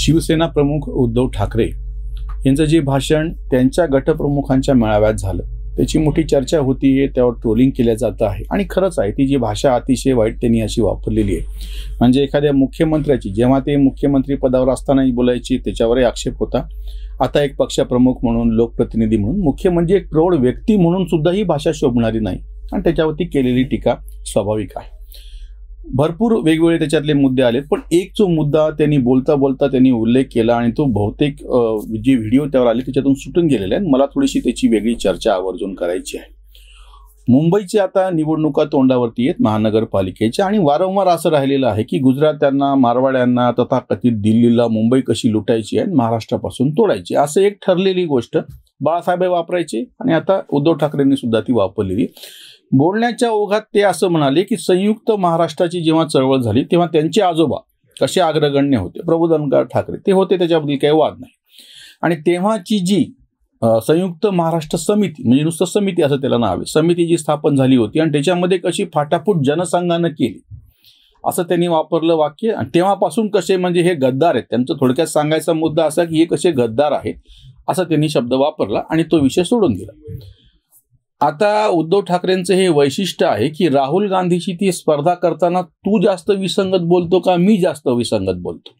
शिवसेना प्रमुख उद्धव ठाकरे यांचं जे भाषण त्यांच्या गटप्रमुखांच्या मेळाव्यात झालं त्याची मोठी चर्चा होती आहे त्यावर ट्रोलिंग केल्या जात आहे आणि खरंच आहे ती जी भाषा अतिशय वाईट त्यांनी अशी वापरलेली आहे म्हणजे एखाद्या मुख्यमंत्र्याची जेव्हा ते मुख्यमंत्री पदावर असतानाही बोलायची त्याच्यावरही आक्षेप होता आता एक पक्षप्रमुख म्हणून लोकप्रतिनिधी म्हणून मुख्य म्हणजे एक प्रौढ व्यक्ती म्हणून सुद्धा ही भाषा शोभणारी नाही आणि त्याच्यावरती केलेली टीका स्वाभाविक आहे भरपूर वेगवेगळे त्याच्यातले मुद्दे आलेत पण एक जो मुद्दा त्यांनी बोलता बोलता त्यांनी उल्लेख केला आणि तो बहुतेक जे व्हिडिओ त्यावर आले त्याच्यातून सुटून गेलेले आहेत मला थोडीशी त्याची वेगळी चर्चा आवर्जून करायची आहे मुंबईची आता निवडणुका तोंडावरती आहेत महानगरपालिकेच्या आणि वारंवार असं राहिलेलं आहे की गुजरात्यांना मारवाड्यांना तथाकथित दिल्लीला मुंबई कशी लुटायची आणि महाराष्ट्रापासून तोडायची असं एक ठरलेली गोष्ट बाळासाहेब वापरायची आणि आता उद्धव ठाकरेंनी सुद्धा ती वापरलेली बोलण्याच्या ओघात ते असं म्हणाले की संयुक्त महाराष्ट्राची जेव्हा चळवळ झाली तेव्हा त्यांचे आजोबा कसे अग्रगण्य होते प्रबोधनकार ठाकरे ते होते त्याच्याबद्दल काही वाद नाही आणि तेव्हाची जी संयुक्त महाराष्ट्र समिती म्हणजे नुसतं समिती असं त्याला नाव आहे समिती जी स्थापन झाली होती आणि त्याच्यामध्ये कशी फाटाफूट जनसंघानं केली असं त्यांनी वापरलं वाक्य आणि तेव्हापासून कसे म्हणजे हे गद्दार आहेत त्यांचं थोडक्यात सांगायचा मुद्दा असा की हे कसे गद्दार आहेत असा त्यांनी शब्द वापरला आणि तो विषय सोडून दिला आता उद्धव ठाकरेंचं हे वैशिष्ट्य आहे की राहुल गांधीशी ती स्पर्धा करताना तू जास्त विसंगत बोलतो का मी जास्त विसंगत बोलतो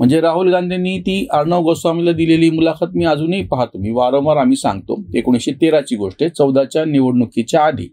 म्हणजे राहुल गांधींनी ती अर्णव गोस्वामीला दिलेली मुलाखत मी अजूनही पाहतो मी वारंवार आम्ही सांगतो एकोणीसशे तेराची गोष्ट आहे चौदाच्या निवडणुकीच्या आधी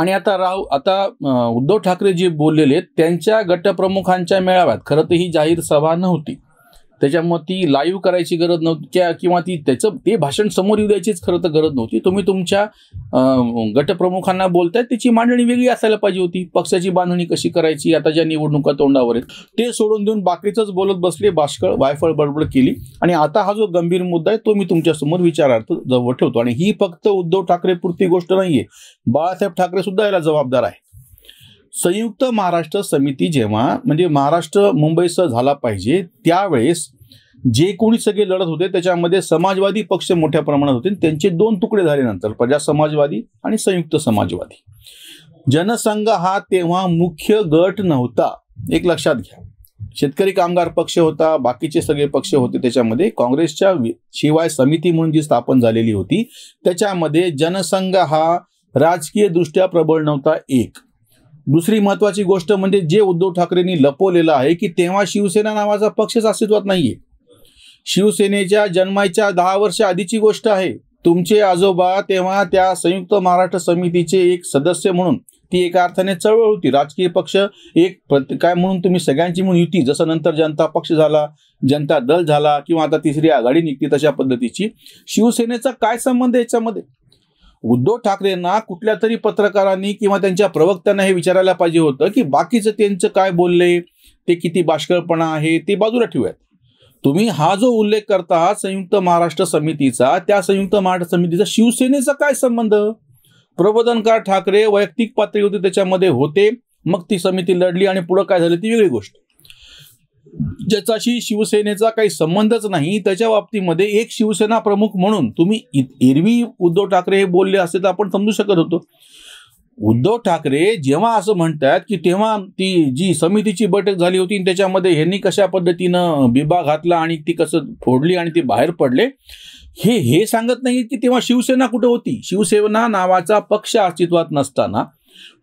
आणि आता राहुल आता उद्धव ठाकरे जे बोललेले त्यांच्या गटप्रमुखांच्या मेळाव्यात खरं तर ही जाहीर सभा नव्हती त्याच्यामुळे ती लाईव्ह करायची गरज नव्हती किंवा ती त्याचं ते भाषण समोर येऊ द्यायचीच खरं तर गरज नव्हती तुम्ही तुमच्या गटप्रमुखांना बोलताय त्याची मांडणी वेगळी असायला पाहिजे होती पक्षाची बांधणी कशी करायची आता ज्या निवडणुका तोंडावर आहेत ते सोडून देऊन बाकीचंच बोलत बसले बाष्कळ वायफळ बडबड केली आणि आता हा जो गंभीर मुद्दा आहे तो मी तुमच्यासमोर विचारार्थ जवळ ठेवतो आणि ही फक्त उद्धव ठाकरे पुरती गोष्ट नाहीये बाळासाहेब ठाकरे सुद्धा याला जबाबदार आहे संयुक्त महाराष्ट्र समिती जेव्हा म्हणजे महाराष्ट्र मुंबईसह झाला पाहिजे त्यावेळेस जे कोणी सगळे लढत होते त्याच्यामध्ये समाजवादी पक्ष मोठ्या प्रमाणात होते त्यांचे दोन तुकडे नंतर प्रजा समाजवादी आणि संयुक्त समाजवादी जनसंघ हा तेव्हा मुख्य गट नव्हता एक लक्षात घ्या शेतकरी कामगार पक्ष होता बाकीचे सगळे पक्ष होते त्याच्यामध्ये काँग्रेसच्या शिवाय समिती म्हणून जी स्थापन झालेली होती त्याच्यामध्ये जनसंघ हा राजकीय दृष्ट्या प्रबळ नव्हता एक दुसरी महत्वाची गोष्ट म्हणजे जे उद्धव ठाकरेंनी लपवलेलं आहे की तेव्हा शिवसेना नावाचा पक्षच अस्तित्वात नाहीये शिवसेनेच्या जन्माच्या दहा वर्ष आधीची गोष्ट आहे तुमचे आजोबा तेव्हा त्या संयुक्त महाराष्ट्र समितीचे एक सदस्य म्हणून ती एका अर्थाने चळवळ होती राजकीय पक्ष एक काय म्हणून तुम्ही सगळ्यांची म्हणून युती जसं नंतर जनता पक्ष झाला जनता दल झाला किंवा आता तिसरी आघाडी निघती तशा पद्धतीची शिवसेनेचा काय संबंध याच्यामध्ये उद्धव ठाकरेंना कुठल्या तरी पत्रकारांनी किंवा त्यांच्या प्रवक्त्यांना हे विचारायला पाहिजे होतं की बाकीचं त्यांचं काय बोलले ते किती बाष्कळपणा आहे ते बाजूला ठेवूयात तुम्ही हा जो उल्लेख करता संयुक्त महाराष्ट्र समितीचा त्या संयुक्त महाराष्ट्र समितीचा शिवसेनेचा काय संबंध प्रबोधनकार ठाकरे वैयक्तिक पातळी होती त्याच्यामध्ये होते मग ती समिती लढली आणि पुढं काय झालं ती वेगळी गोष्ट ज्याच्याशी शिवसेनेचा काही संबंधच नाही त्याच्या बाबतीमध्ये एक शिवसेना प्रमुख म्हणून तुम्ही एरवी उद्धव ठाकरे हे बोलले असे तर आपण समजू शकत होतो उद्धव ठाकरे जेव्हा असं म्हणतात की तेव्हा ती जी समितीची बैठक झाली होती त्याच्यामध्ये ह्यांनी कशा पद्धतीनं बिबा घातला आणि ती कसं फोडली आणि ती बाहेर पडले हे हे सांगत नाही की तेव्हा शिवसेना कुठं होती शिवसेना नावाचा पक्ष अस्तित्वात नसताना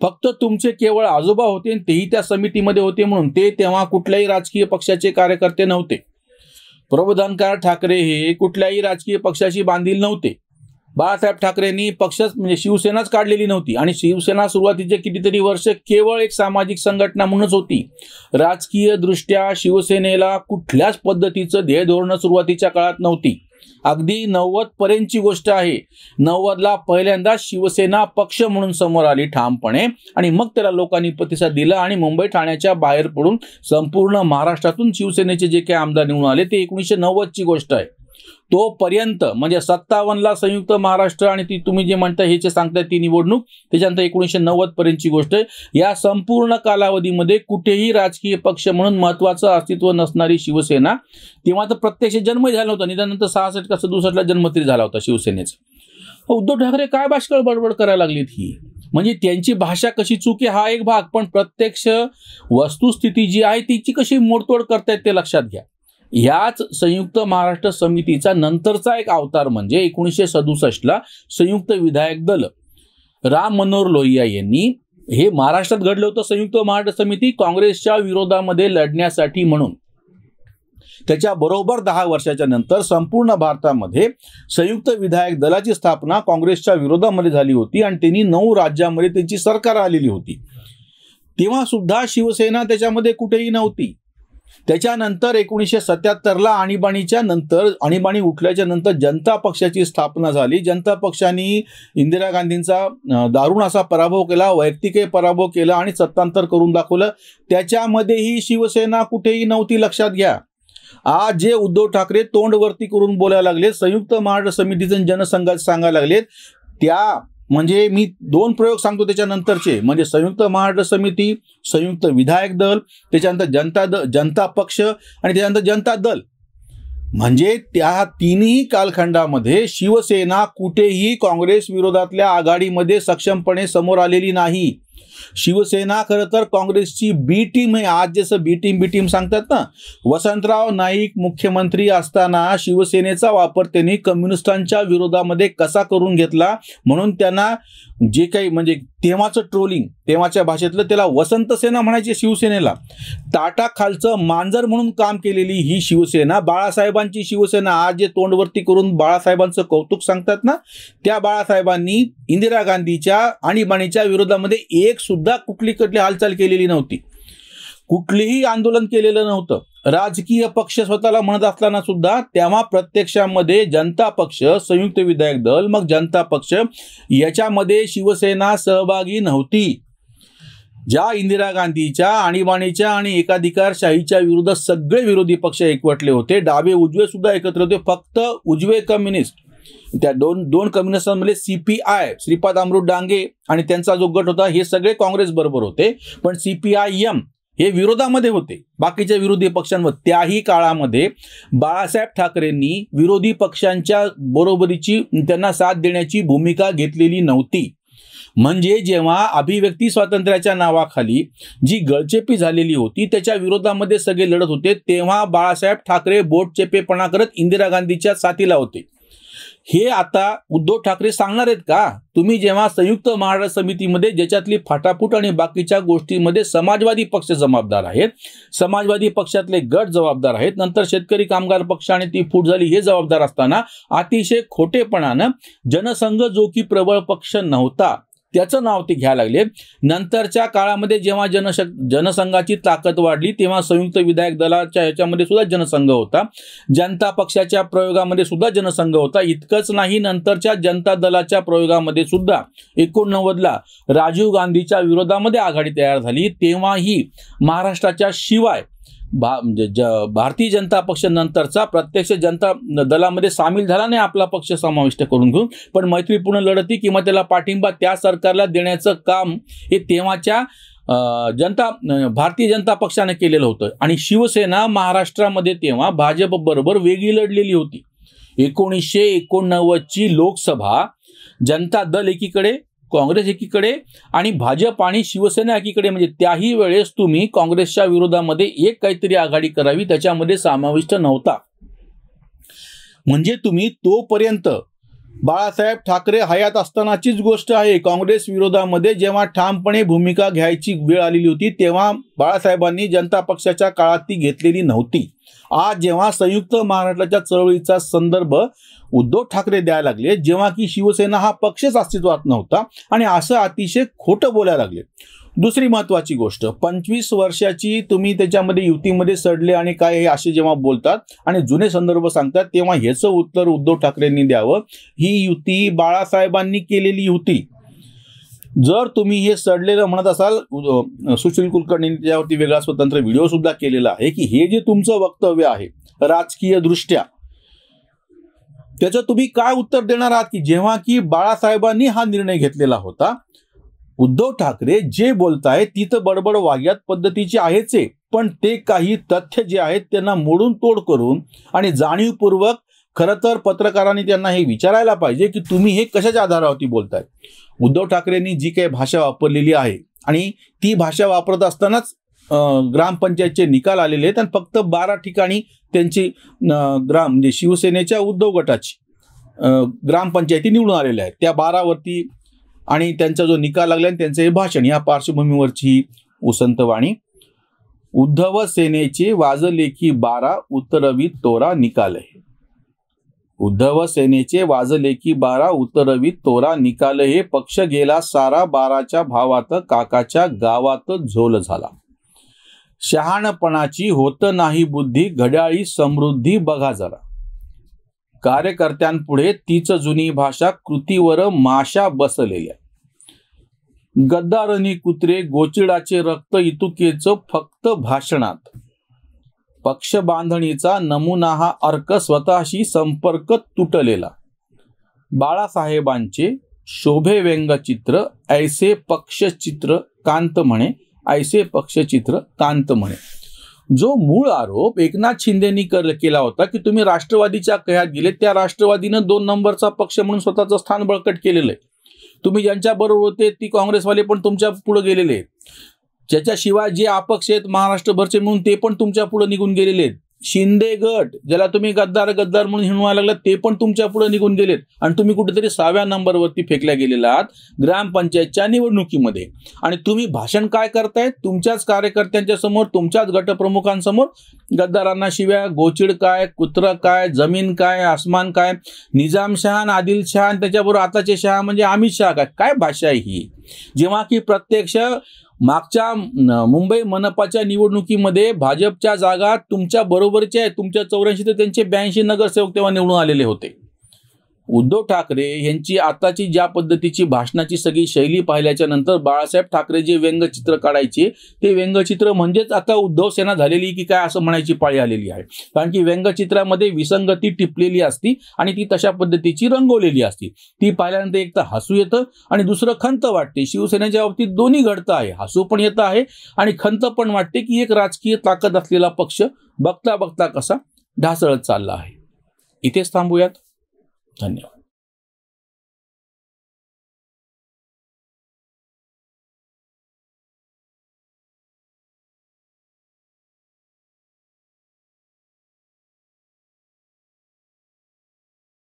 फक्त तुमचे केवळ आजोबा होते आणि तेही त्या समितीमध्ये होते म्हणून ते तेव्हा कुठल्याही राजकीय पक्षाचे कार्यकर्ते नव्हते प्रबोधनकार ठाकरे हे कुठल्याही राजकीय पक्षाशी बांधील नव्हते बाळासाहेब ठाकरेंनी पक्षच म्हणजे शिवसेनाच काढलेली नव्हती आणि शिवसेना सुरुवातीचे कितीतरी वर्ष केवळ एक सामाजिक संघटना म्हणूनच होती राजकीय दृष्ट्या शिवसेनेला कुठल्याच पद्धतीचं ध्येय धोरणं सुरुवातीच्या काळात नव्हती अगदी नव्वदपर्यंतची पर्यंतची गोष्ट आहे नव्वदला पहिल्यांदा शिवसेना पक्ष म्हणून समोर आली ठामपणे आणि मग त्याला लोकांनी प्रतिसाद दिला आणि मुंबई ठाण्याच्या बाहेर पडून संपूर्ण महाराष्ट्रातून शिवसेनेचे जे काही आमदार निवडून आले ते एकोणीसशे नव्वदची गोष्ट आहे तोपर्यंत म्हणजे सत्तावन्नला संयुक्त महाराष्ट्र आणि ती तुम्ही जे म्हणता हे जे सांगताय ती निवडणूक त्याच्यानंतर एकोणीसशे नव्वद पर्यंतची गोष्ट आहे या संपूर्ण कालावधीमध्ये कुठेही राजकीय पक्ष म्हणून महत्वाचं अस्तित्व नसणारी शिवसेना तेव्हा तर प्रत्यक्ष जन्म झाला होता निदानंतर सहासष्ट का सदुसष्टला जन्म तरी झाला होता शिवसेनेचा उद्धव ठाकरे काय भाषकळ बडबड करायला लागलीत ही म्हणजे त्यांची भाषा कशी चुकी हा एक भाग पण प्रत्यक्ष वस्तुस्थिती जी आहे तिची कशी मोडतोड करतायत ते लक्षात घ्या याच संयुक्त महाराष्ट्र समितीचा नंतरचा एक अवतार म्हणजे एकोणीसशे सदुसष्टला संयुक्त विधायक दल राम मनोहर लोहिया यांनी हे महाराष्ट्रात घडलं होतं संयुक्त महाराष्ट्र समिती काँग्रेसच्या विरोधामध्ये लढण्यासाठी म्हणून त्याच्या बरोबर दहा वर्षाच्या नंतर संपूर्ण भारतामध्ये संयुक्त विधायक दलाची स्थापना काँग्रेसच्या विरोधामध्ये झाली होती आणि त्यांनी नऊ राज्यामध्ये त्यांची सरकार आलेली होती तेव्हा सुद्धा शिवसेना त्याच्यामध्ये कुठेही नव्हती त्याच्यानंतर एकोणीसशे सत्याहत्तरला आणीबाणीच्या नंतर आणीबाणी उठल्याच्या नंतर जनता पक्षाची स्थापना झाली जनता पक्षाने इंदिरा गांधींचा दारुण असा पराभव केला वैयक्तिकही पराभव केला आणि सत्तांतर करून दाखवलं त्याच्यामध्येही शिवसेना कुठेही नव्हती लक्षात घ्या आज जे उद्धव ठाकरे तोंडवरती करून बोलायला लागले संयुक्त महाराष्ट्र समितीचे जनसंघात सांगायला लागलेत त्या म्हणजे मी दोन प्रयोग सांगतो त्याच्यानंतरचे म्हणजे संयुक्त महाराष्ट्र समिती संयुक्त विधायक दल त्याच्यानंतर जनता दल जनता पक्ष आणि त्याच्यानंतर जनता दल म्हणजे त्या तिन्ही कालखंडामध्ये शिवसेना कुठेही काँग्रेस विरोधातल्या आघाडीमध्ये सक्षमपणे समोर आलेली नाही शिवसेना खरं तर काँग्रेसची बी टीम आहे आज जसं बी टीम बी टीम सांगतात ना वसंतराव नाईक मुख्यमंत्री असताना शिवसेनेचा वापर त्यांनी कम्युनिस्टांच्या विरोधामध्ये कसा करून घेतला म्हणून त्यांना जे काही म्हणजे तेव्हाचं ट्रोलिंग तेव्हाच्या भाषेतलं त्याला वसंत सेना म्हणायची शिवसेनेला टाटा खालचं मांजर म्हणून काम केलेली ही शिवसेना बाळासाहेबांची शिवसेना आज जे तोंडवरती करून बाळासाहेबांचं कौतुक सांगतात ना त्या बाळासाहेबांनी इंदिरा गांधीच्या आणीबाणीच्या विरोधामध्ये एक सुद्धा कुठली हालचाल केलेली नव्हती कुठलीही आंदोलन केलेलं नव्हतं राजकीय पक्ष स्वतःला म्हणत असताना सुद्धा तेव्हा प्रत्यक्षामध्ये जनता पक्ष संयुक्त विधायक दल मग जनता पक्ष याच्यामध्ये शिवसेना सहभागी नव्हती ज्या इंदिरा गांधीच्या आणीबाणीच्या आणि एकाधिकारशाहीच्या विरुद्ध सगळे विरोधी पक्ष एकवटले होते डावे उजवे सुद्धा एकत्र होते फक्त उजवे कम्युनिस्ट त्या दोन दोन कम्युनिस्टांमध्ये सीपीआय श्रीपाद अमृत डांगे आणि त्यांचा जो गट होता हे सगळे काँग्रेस बरोबर होते पण एम हे विरोधामध्ये होते बाकीच्या विरोधी पक्षांवर त्याही काळामध्ये बाळासाहेब ठाकरेंनी विरोधी पक्षांच्या बरोबरीची त्यांना साथ देण्याची भूमिका घेतलेली नव्हती म्हणजे जेव्हा अभिव्यक्ती स्वातंत्र्याच्या नावाखाली जी गळचेपी झालेली होती त्याच्या विरोधामध्ये सगळे लढत होते तेव्हा बाळासाहेब ठाकरे बोटचेपेपणा करत इंदिरा गांधीच्या साथीला होते हे आता उद्धव ठाकरे सांगणार आहेत का तुम्ही जेव्हा संयुक्त महाराष्ट्र समितीमध्ये ज्याच्यातली फाटाफूट आणि बाकीच्या गोष्टीमध्ये समाजवादी पक्ष जबाबदार आहेत समाजवादी पक्षातले गट जबाबदार आहेत नंतर शेतकरी कामगार पक्ष आणि ती फूट झाली हे जबाबदार असताना अतिशय खोटेपणानं जनसंघ जो की प्रबळ पक्ष नव्हता त्याचं नाव ते घ्यायला लागले नंतरच्या काळामध्ये जेव्हा जनशक् जनसंघाची ताकद वाढली तेव्हा संयुक्त विधायक दलाच्या ह्याच्यामध्ये सुद्धा जनसंघ होता जनता पक्षाच्या प्रयोगामध्ये सुद्धा जनसंघ होता इतकंच नाही नंतरच्या जनता दलाच्या प्रयोगामध्ये सुद्धा एकोणनव्वदला राजीव गांधीच्या विरोधामध्ये आघाडी तयार झाली तेव्हाही महाराष्ट्राच्या शिवाय भा म्हणजे ज भारतीय जनता पक्षानंतरचा प्रत्यक्ष जनता दलामध्ये सामील झाला नाही आपला पक्ष समाविष्ट करून घेऊन पण मैत्रीपूर्ण लढती किंवा त्याला पाठिंबा त्या सरकारला देण्याचं काम हे तेव्हाच्या जनता भारतीय जनता पक्षाने केलेलं होतं आणि शिवसेना महाराष्ट्रामध्ये तेव्हा भाजपबरोबर वेगळी लढलेली होती एकोणीसशे एकोणनव्वदची लोकसभा जनता दल एकीकडे काँग्रेस एकीकडे आणि भाजप आणि शिवसेना एकीकडे म्हणजे त्याही वेळेस तुम्ही काँग्रेसच्या विरोधामध्ये एक काहीतरी आघाडी करावी त्याच्यामध्ये समाविष्ट नव्हता म्हणजे तुम्ही तोपर्यंत बाळासाहेब ठाकरे हयात असतानाचीच गोष्ट आहे काँग्रेस विरोधामध्ये जेव्हा ठामपणे भूमिका घ्यायची वेळ आलेली होती तेव्हा बाळासाहेबांनी जनता पक्षाच्या काळात ती घेतलेली नव्हती आज जेव्हा संयुक्त महाराष्ट्राच्या चळवळीचा संदर्भ उद्धव ठाकरे द्यायला लागले जेव्हा की शिवसेना हा पक्षच अस्तित्वात नव्हता आणि असं अतिशय खोटं बोलायला लागले दुसरी महत्वाची गोष्ट पंचवीस वर्षाची तुम्ही त्याच्यामध्ये युतीमध्ये सडले आणि काय हे असे जेव्हा बोलतात आणि जुने संदर्भ सांगतात तेव्हा ह्याचं उत्तर उद्धव ठाकरेंनी द्यावं ही युती बाळासाहेबांनी केलेली होती जर तुम्ही हे सडलेलं म्हणत असाल सुशील कुलकर्णींनी त्यावरती वेगळा स्वतंत्र व्हिडिओ सुद्धा केलेला आहे की हे जे तुमचं वक्तव्य आहे राजकीय दृष्ट्या त्याचं तुम्ही काय उत्तर देणार आहात की जेव्हा की बाळासाहेबांनी हा निर्णय घेतलेला होता उद्धव ठाकरे जे बोलताय ती तर बडबड वाग्यात पद्धतीची आहेच आहे पण ते काही तथ्य जे आहेत त्यांना मोडून तोड करून आणि जाणीवपूर्वक खरंतर तर पत्रकारांनी त्यांना हे विचारायला पाहिजे की तुम्ही हे कशाच्या आधारावरती बोलताय उद्धव ठाकरेंनी जी काही भाषा वापरलेली आहे आणि ती भाषा वापरत असतानाच ग्रामपंचायतचे निकाल आलेले आहेत आणि फक्त बारा ठिकाणी त्यांची ग्राम म्हणजे शिवसेनेच्या उद्धव गटाची ग्रामपंचायती निवडून आलेल्या आहेत त्या बारावरती आणि त्यांचा जो निकाल लागला आणि त्यांचं हे भाषण या पार्श्वभूमीवरची उसंतवाणी उद्धव सेनेचे वाजलेखी बारा उत्तरवी तोरा निकाल हे उद्धव सेनेचे वाजले बारा उत्तरवी तोरा निकाल हे पक्ष गेला सारा बाराच्या भावात काकाच्या गावात झोल झाला शहाणपणाची होत नाही बुद्धी घड्याळी समृद्धी बघा जरा कार्यकर्त्यांपुढे तीच जुनी भाषा कृतीवर माशा बसलेल्या गद्दारनी कुत्रे गोचिडाचे रक्त इतुकेच फक्त भाषणात पक्ष बांधणीचा नमुना हा अर्क स्वतःशी संपर्क तुटलेला बाळासाहेबांचे शोभे व्यंगचित्र ऐसे पक्षचित्र कांत म्हणे ऐसे पक्षचित्र कांत म्हणे जो मूळ आरोप एकनाथ शिंदेनी केला होता की तुम्ही राष्ट्रवादीच्या कयात गेले त्या राष्ट्रवादीनं दोन नंबरचा पक्ष म्हणून स्वतःचं स्थान बळकट केलेलं आहे तुम्ही ज्यांच्या बरोबर होते ती काँग्रेसवाले पण तुमच्या पुढे गेलेले आहेत ज्याच्याशिवाय जे अपक्ष आहेत महाराष्ट्रभरचे म्हणून ते पण तुमच्या पुढे निघून गेलेले आहेत शिंदे गट ज्याला तुम्ही गद्दार गद्दार म्हणून हिणवायला लागला ते पण तुमच्या पुढे निघून गेलेत आणि तुम्ही कुठेतरी सहाव्या नंबरवरती फेकल्या गेलेला आहात ग्रामपंचायतच्या निवडणुकीमध्ये आणि तुम्ही भाषण काय करताय तुमच्याच कार्यकर्त्यांच्या समोर तुमच्याच गटप्रमुखांसमोर गद्दारांना शिव्या गोचिड काय कुत्र काय जमीन काय आसमान काय निजामशहा आदिलशहा आणि त्याच्याबरोबर आताचे शहा म्हणजे अमित शहा काय काय भाषा ही जेव्हा की प्रत्यक्ष मागच्या मुंबई मनपाच्या निवडणुकीमध्ये भाजपच्या जागा तुमच्या बरोबरच्या आहेत तुमच्या चौऱ्याऐंशी ते त्यांचे ब्याऐंशी नगरसेवक तेव्हा निवडून आलेले होते उद्धव ठाकरे यांची आताची ज्या पद्धतीची भाषणाची सगळी शैली पाहिल्याच्या नंतर बाळासाहेब ठाकरे जे व्यंगचित्र काढायचे ते व्यंगचित्र म्हणजेच आता उद्धव सेना झालेली की काय असं म्हणायची पाळी आलेली आहे कारण की व्यंगचित्रामध्ये विसंगती टिपलेली असती आणि ती तशा पद्धतीची रंगवलेली असती ती पाहिल्यानंतर एक तर हसू येतं आणि दुसरं खंत वाटते शिवसेनेच्या बाबतीत दोन्ही घडतं आहे हसू पण येतं आहे आणि खंत पण वाटते की एक राजकीय ताकद असलेला पक्ष बघता बघता कसा ढासळत चालला आहे इथेच थांबूयात धन्यवाद